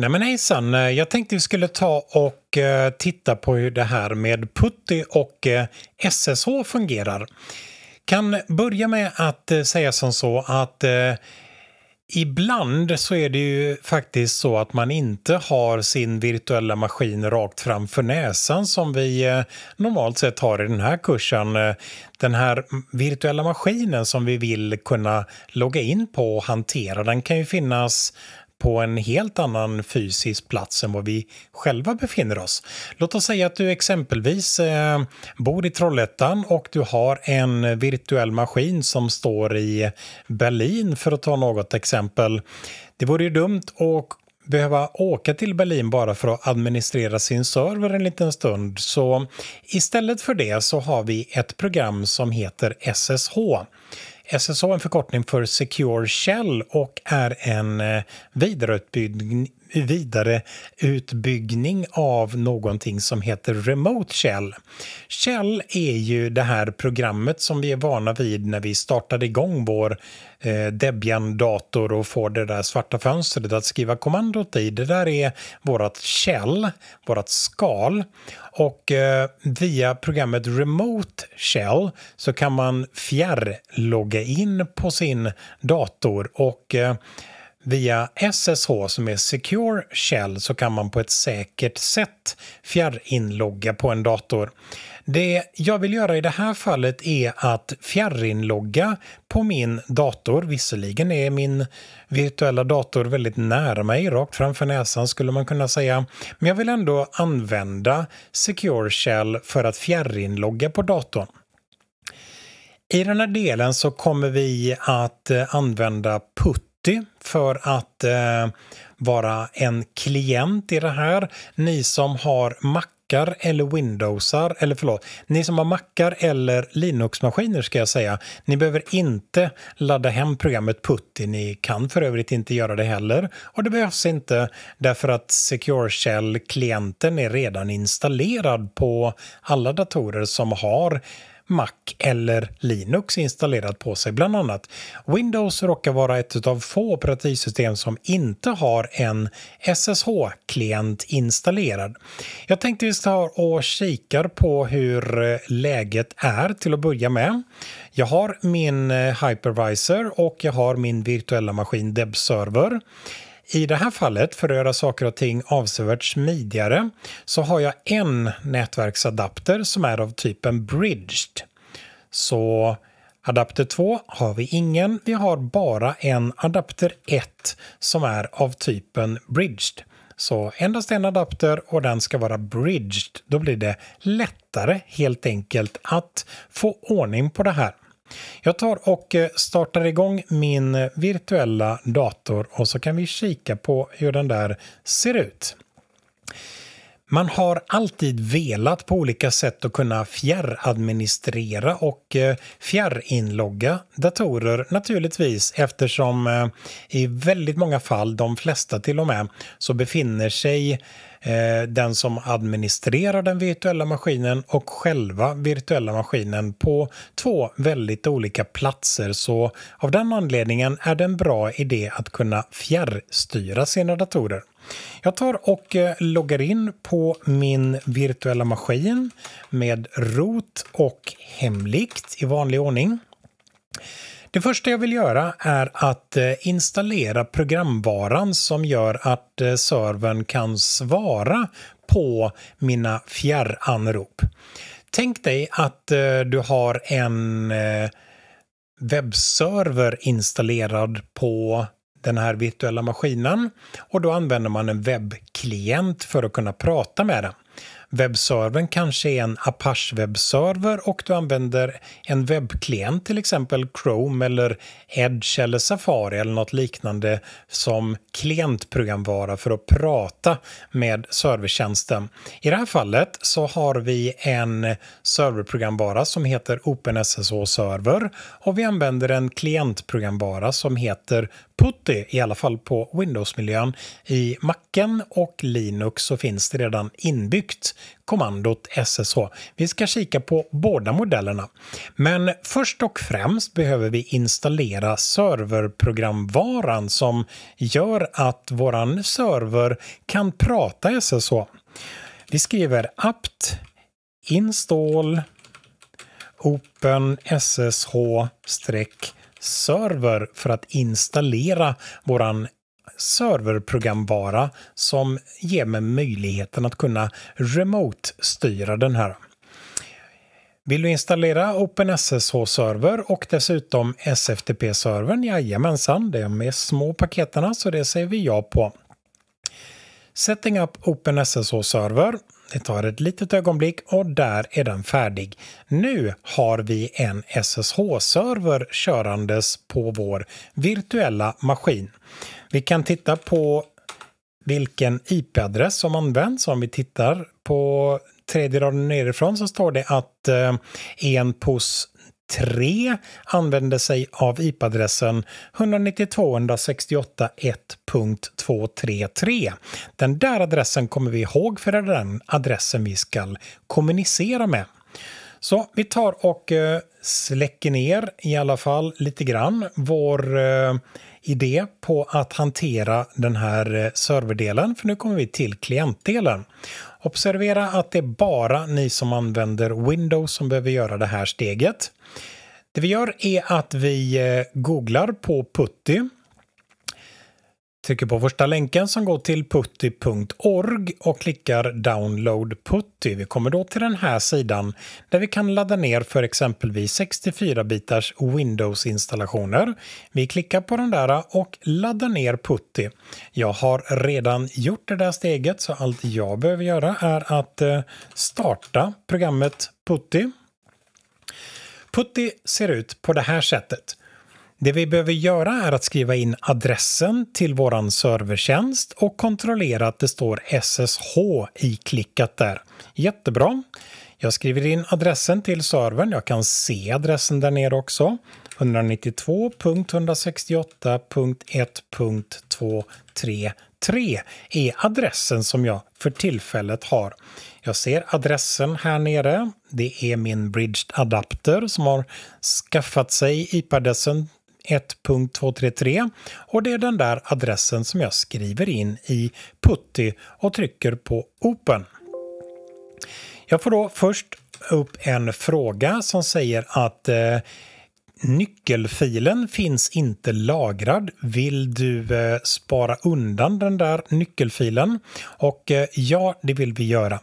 Nej men hejsan, eh, jag tänkte vi skulle ta och eh, titta på hur det här med Putty och SSH eh, fungerar. Kan börja med att säga som så att Ibland så är det ju faktiskt så att man inte har sin virtuella maskin rakt framför näsan som vi normalt sett har i den här kursen. Den här virtuella maskinen som vi vill kunna logga in på och hantera den kan ju finnas på en helt annan fysisk plats än vad vi själva befinner oss. Låt oss säga att du exempelvis eh, bor i Trollhättan och du har en virtuell maskin som står i Berlin för att ta något exempel. Det vore ju dumt att behöva åka till Berlin bara för att administrera sin server en liten stund. Så istället för det så har vi ett program som heter SSH. SSA är en förkortning för Secure Shell och är en eh, vidareutbygg vidare utbyggning av någonting som heter Remote Shell. Shell är ju det här programmet som vi är vana vid när vi startade igång vår eh, Debian-dator och får det där svarta fönstret att skriva kommandot i. Det där är vårt shell, vårt skal. Och eh, via programmet Remote Shell så kan man fjärrlogga in på sin dator. och eh, Via SSH som är Secure Shell så kan man på ett säkert sätt fjärrinlogga på en dator. Det jag vill göra i det här fallet är att fjärrinlogga på min dator. Visserligen är min virtuella dator väldigt nära mig, rakt framför näsan skulle man kunna säga. Men jag vill ändå använda Secure Shell för att fjärrinlogga på datorn. I den här delen så kommer vi att eh, använda put för att eh, vara en klient i det här. Ni som har mackar eller Windowsar, eller förlåt, ni som har mackar eller Linux-maskiner ska jag säga, ni behöver inte ladda hem programmet Putty. Ni kan för övrigt inte göra det heller och det behövs inte därför att Secure Shell-klienten är redan installerad på alla datorer som har Mac eller Linux installerat på sig. Bland annat Windows råkar vara ett av få operativsystem som inte har en SSH-klient installerad. Jag tänkte vi tar och kikar på hur eh, läget är till att börja med. Jag har min eh, hypervisor och jag har min virtuella maskin DebServer i det här fallet, för att göra saker och ting avsevärt smidigare, så har jag en nätverksadapter som är av typen bridged. Så adapter 2 har vi ingen, vi har bara en adapter 1 som är av typen bridged. Så endast en adapter och den ska vara bridged. Då blir det lättare helt enkelt att få ordning på det här. Jag tar och eh, startar igång min eh, virtuella dator och så kan vi kika på hur den där ser ut. Man har alltid velat på olika sätt att kunna fjärradministrera och eh, fjärrinlogga datorer naturligtvis eftersom eh, i väldigt många fall, de flesta till och med, så befinner sig eh, den som administrerar den virtuella maskinen och själva virtuella maskinen på två väldigt olika platser så av den anledningen är det en bra idé att kunna fjärrstyra sina datorer. Jag tar och eh, loggar in på min virtuella maskin med ROT och hemligt i vanlig ordning. Det första jag vill göra är att eh, installera programvaran som gör att eh, servern kan svara på mina fjärranrop. Tänk dig att du har en webbserver installerad på den här virtuella maskinen och då använder man en webbklient för att kunna prata med den webbservern kanske är en Apache-webbserver och du använder en webbklient, till exempel Chrome eller Edge eller Safari eller något liknande som klientprogramvara för att prata med servertjänsten. I det här fallet så har vi en serverprogramvara som heter OpenSSH Server och vi använder en klientprogramvara som heter Putty, i alla fall på Windows-miljön. I Macen och Linux så finns det redan inbyggt kommandot SSH. Vi ska kika på båda modellerna. Men först och främst behöver vi installera serverprogramvaran som gör att våran server kan prata SSH. Vi skriver apt install open ssh-server för att installera våran serverprogramvara som ger mig möjligheten att kunna remote-styra den här. Vill du installera OpenSSH-server och dessutom SFTP-servern? Jajamensan, det är med små paketerna så det säger vi ja på. Setting up OpenSSH-server det tar ett litet ögonblick och där är den färdig. Nu har vi en SSH-server körandes på vår virtuella maskin. Vi kan titta på vilken IP-adress som används. Om vi tittar på tredje raden nerifrån så står det att eh, en POS 3 använder sig av IP-adressen 192.168.1.233. Den där adressen kommer vi ihåg för är den adressen vi ska kommunicera med. Så vi tar och eh, släcker ner i alla fall lite grann vår eh, idé på att hantera den här eh, serverdelen för nu kommer vi till klientdelen. Observera att det är bara ni som använder Windows som behöver göra det här steget. Det vi gör är att vi eh, googlar på Putty Trycker på första länken som går till putty.org och klickar download putty. Vi kommer då till den här sidan där vi kan ladda ner för exempelvis 64-bitars Windows-installationer. Vi klickar på den där och laddar ner putty. Jag har redan gjort det där steget så allt jag behöver göra är att eh, starta programmet putty. Putty ser ut på det här sättet. Det vi behöver göra är att skriva in adressen till våran servertjänst och kontrollera att det står SSH iklickat där. Jättebra. Jag skriver in adressen till servern. Jag kan se adressen där nere också. 192.168.1.233 är adressen som jag för tillfället har. Jag ser adressen här nere. Det är min bridged adapter som har skaffat sig IP-adressen 1.233 och det är den där adressen som jag skriver in i Putty och trycker på Open. Jag får då först upp en fråga som säger att eh, Nyckelfilen finns inte lagrad. Vill du eh, spara undan den där nyckelfilen? Och eh, ja, det vill vi göra.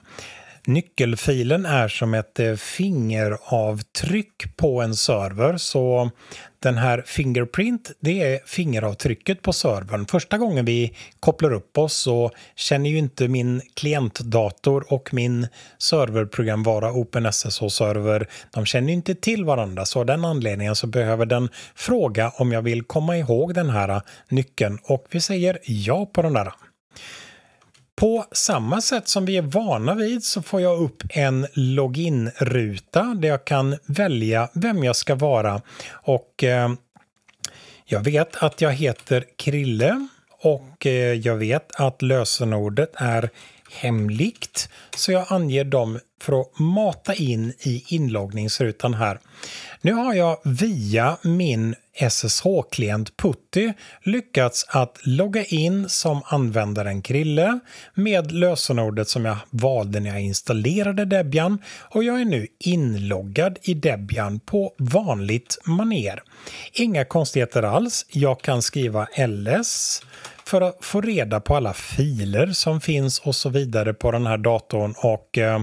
Nyckelfilen är som ett eh, fingeravtryck på en server så den här Fingerprint, det är fingeravtrycket på servern. Första gången vi kopplar upp oss så känner ju inte min klientdator och min serverprogramvara OpenSSH-server, de känner ju inte till varandra så av den anledningen så behöver den fråga om jag vill komma ihåg den här nyckeln och vi säger ja på den där. På samma sätt som vi är vana vid så får jag upp en login-ruta där jag kan välja vem jag ska vara. Och eh, jag vet att jag heter Krille och eh, jag vet att lösenordet är hemligt så jag anger de för att mata in i inloggningsrutan här. Nu har jag via min SSH-klient Putty lyckats att logga in som användaren Krille med lösenordet som jag valde när jag installerade Debian och jag är nu inloggad i Debian på vanligt maner. Inga konstigheter alls. Jag kan skriva ls för att få reda på alla filer som finns och så vidare på den här datorn och eh,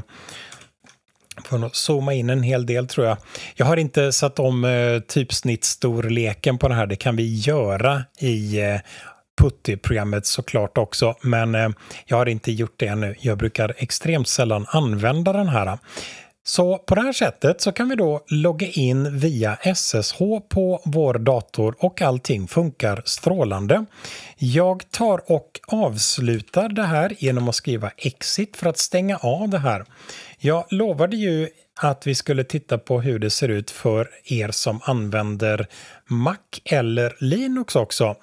Får nog zooma in en hel del tror jag. Jag har inte satt om eh, typsnittstorleken på det här. Det kan vi göra i eh, Putty-programmet såklart också, men eh, jag har inte gjort det ännu. Jag brukar extremt sällan använda den här. Så på det här sättet så kan vi då logga in via SSH på vår dator och allting funkar strålande. Jag tar och avslutar det här genom att skriva exit för att stänga av det här. Jag lovade ju att vi skulle titta på hur det ser ut för er som använder Mac eller Linux också.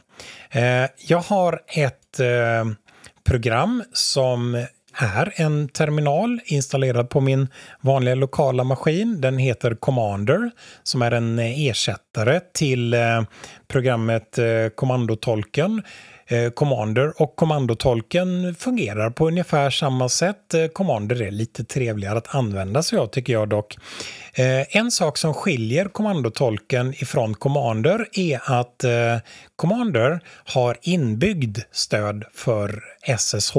Eh, jag har ett eh, program som är en terminal installerad på min vanliga lokala maskin. Den heter Commander som är en eh, ersättare till programmet Kommandotolken. Eh, commander och kommandotolken fungerar på ungefär samma sätt. Eh, commander är lite trevligare att använda sig av tycker jag dock. Eh, en sak som skiljer kommandotolken ifrån Commander är att Commander har inbyggd stöd för SSH.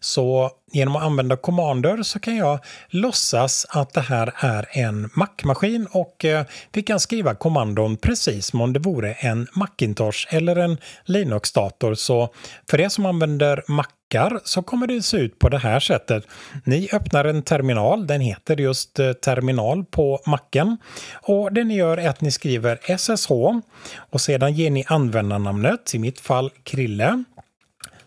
Så genom att använda Commander så kan jag låtsas att det här är en Mac-maskin och vi kan skriva kommandon precis som om det vore en Macintosh eller en Linux-dator så för er som använder mackar så kommer det se ut på det här sättet. Ni öppnar en terminal, den heter just eh, terminal på macken. Och det ni gör är att ni skriver SSH och sedan ger ni användarnamnet, i mitt fall Krille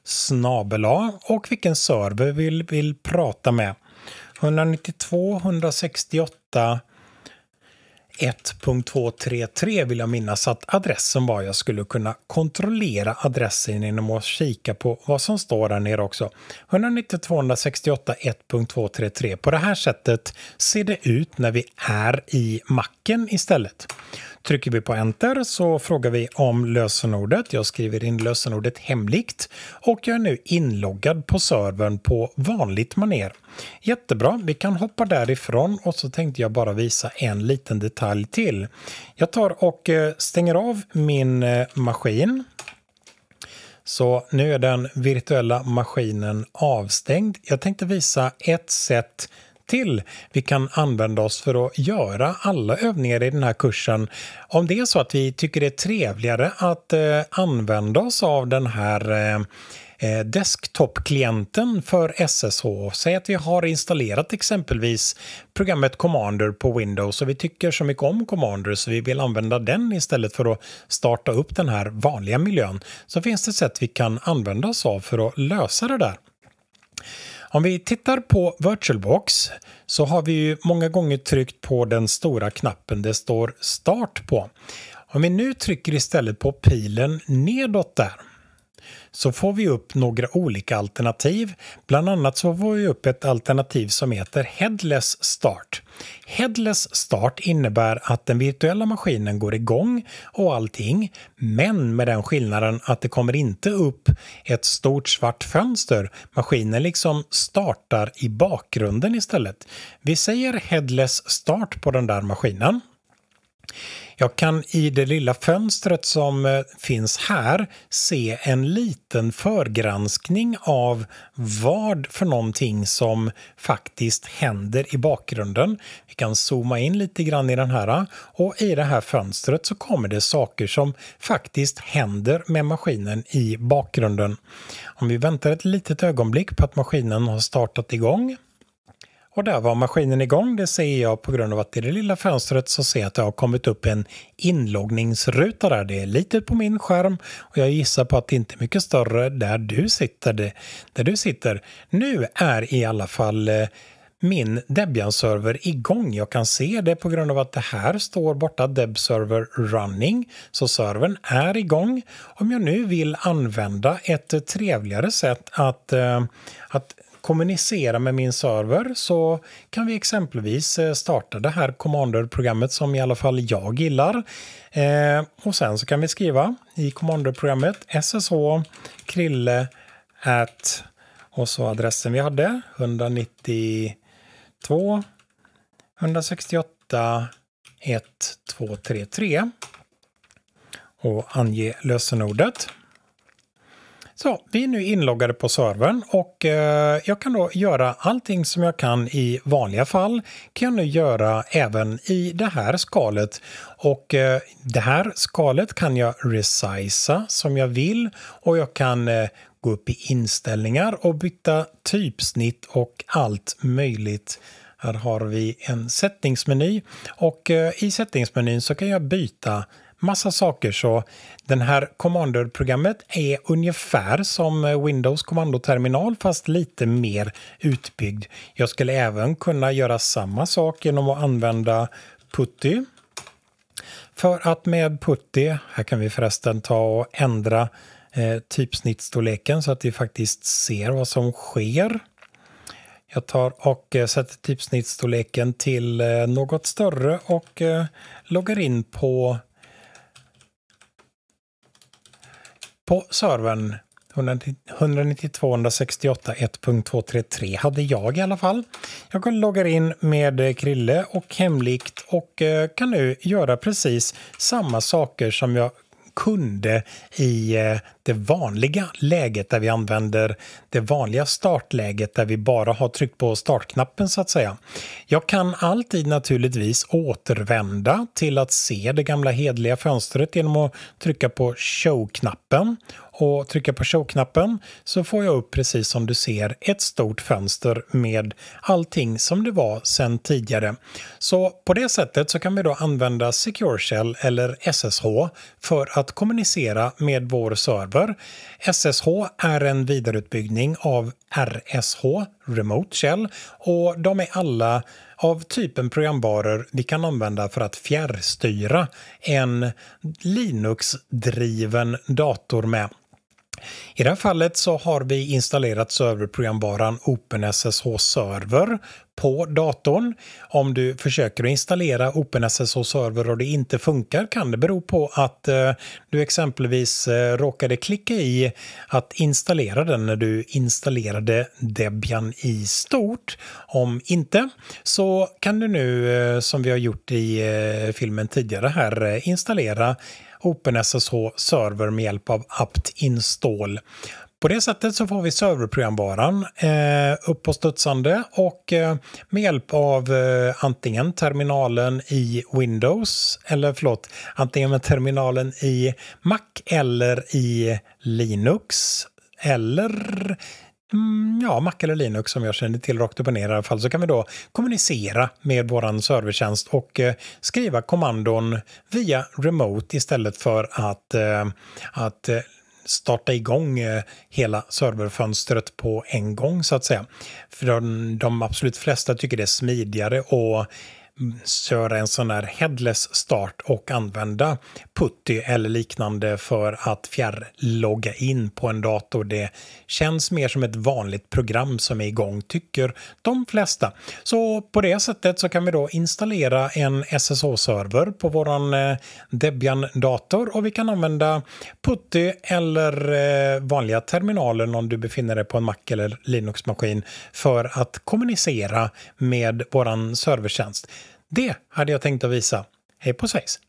snabel och vilken server vi vill, vill prata med. 192 168 1.233 vill jag minnas att adressen var. Jag skulle kunna kontrollera adressen genom att kika på vad som står där nere också. 192.168 1.233. På det här sättet ser det ut när vi är i macken istället. Trycker vi på enter så frågar vi om lösenordet. Jag skriver in lösenordet hemligt och jag är nu inloggad på servern på vanligt maner. Jättebra, vi kan hoppa därifrån och så tänkte jag bara visa en liten detalj till. Jag tar och eh, stänger av min eh, maskin. Så nu är den virtuella maskinen avstängd. Jag tänkte visa ett sätt till vi kan använda oss för att göra alla övningar i den här kursen. Om det är så att vi tycker det är trevligare att eh, använda oss av den här eh, Eh, desktopklienten för SSH. Säg att vi har installerat exempelvis programmet Commander på Windows och vi tycker så mycket om Commander så vi vill använda den istället för att starta upp den här vanliga miljön. Så finns det sätt vi kan använda oss av för att lösa det där. Om vi tittar på VirtualBox så har vi ju många gånger tryckt på den stora knappen det står Start på. Om vi nu trycker istället på pilen nedåt där så får vi upp några olika alternativ. Bland annat så får vi upp ett alternativ som heter Headless Start. Headless Start innebär att den virtuella maskinen går igång och allting, men med den skillnaden att det kommer inte upp ett stort svart fönster. Maskinen liksom startar i bakgrunden istället. Vi säger Headless Start på den där maskinen. Jag kan i det lilla fönstret som eh, finns här se en liten förgranskning av vad för någonting som faktiskt händer i bakgrunden. Vi kan zooma in lite grann i den här eh, och i det här fönstret så kommer det saker som faktiskt händer med maskinen i bakgrunden. Om vi väntar ett litet ögonblick på att maskinen har startat igång och där var maskinen igång, det ser jag på grund av att i det lilla fönstret så ser jag att det har kommit upp en inloggningsruta där. Det är litet på min skärm och jag gissar på att det inte är mycket större där du sitter. Där du sitter. Nu är i alla fall eh, min Debian-server igång. Jag kan se det på grund av att det här står borta Debserver running, så servern är igång. Om jag nu vill använda ett trevligare sätt att, eh, att kommunicera med min server så kan vi exempelvis eh, starta det här Commander-programmet som i alla fall jag gillar. Eh, och sen så kan vi skriva i Commander-programmet SSH krille at och så adressen vi hade 192 168 1233 och ange lösenordet. Så, vi är nu inloggade på servern och eh, jag kan då göra allting som jag kan i vanliga fall kan jag nu göra även i det här skalet. Och eh, det här skalet kan jag resisa som jag vill och jag kan eh, gå upp i inställningar och byta typsnitt och allt möjligt. Här har vi en sättningsmeny och i sättningsmenyn så kan jag byta massa saker. Så den här Commander-programmet är ungefär som eh, Windows kommandoterminal fast lite mer utbyggd. Jag skulle även kunna göra samma sak genom att använda Putty. För att med Putty, här kan vi förresten ta och ändra eh, typsnittstorleken så att vi faktiskt ser vad som sker. Jag tar och eh, sätter typsnittstorleken till eh, något större och loggar in på på servern 192.168.1.233 hade jag i alla fall. Jag loggar in med eh, Krille och Hemlikt och eh, kan nu göra precis samma saker som jag kunde i eh, det vanliga läget där vi använder det vanliga startläget där vi bara har tryckt på startknappen så att säga. Jag kan alltid naturligtvis återvända till att se det gamla hedliga fönstret genom att trycka på show-knappen och trycka på show-knappen så får jag upp precis som du ser ett stort fönster med allting som det var sedan tidigare. Så på det sättet så kan vi då använda Secure Shell eller SSH för att kommunicera med vår server över. SSH är en vidareutbyggning av RSH, Remote Shell, och de är alla av typen programvaror vi kan använda för att fjärrstyra en Linux-driven dator med. I det här fallet så har vi installerat serverprogramvaran OpenSSH Server på datorn. Om du försöker installera OpenSSH Server och det inte funkar kan det bero på att eh, du exempelvis eh, råkade klicka i att installera den när du installerade Debian i stort. Om inte så kan du nu, eh, som vi har gjort i filmen tidigare här, installera OpenSSH server med hjälp av apt install. På det sättet så får vi serverprogramvaran eh, upp och studsande och eh, med hjälp av eh, antingen terminalen i Windows eller förlåt, antingen med terminalen i Mac eller i Linux eller Mm, ja, Mac eller Linux som jag känner till rakt upp och ner i alla fall så kan vi då kommunicera med våran servertjänst och eh, skriva kommandon via remote istället för att, eh, att eh, starta igång eh, hela serverfönstret på en gång så att säga. För de, de absolut flesta tycker det är smidigare och köra en sån här headless start och använda Putty eller liknande för att fjärrlogga in på en dator. Det känns mer som ett vanligt program som är igång, tycker de flesta. Så på det sättet så kan vi då installera en sso server på våran eh, Debian-dator och vi kan använda Putty eller eh, vanliga terminalen om du befinner dig på en Mac eller Linux-maskin för att kommunicera med våran servertjänst. Det hade jag tänkt att visa. Hej på svejs!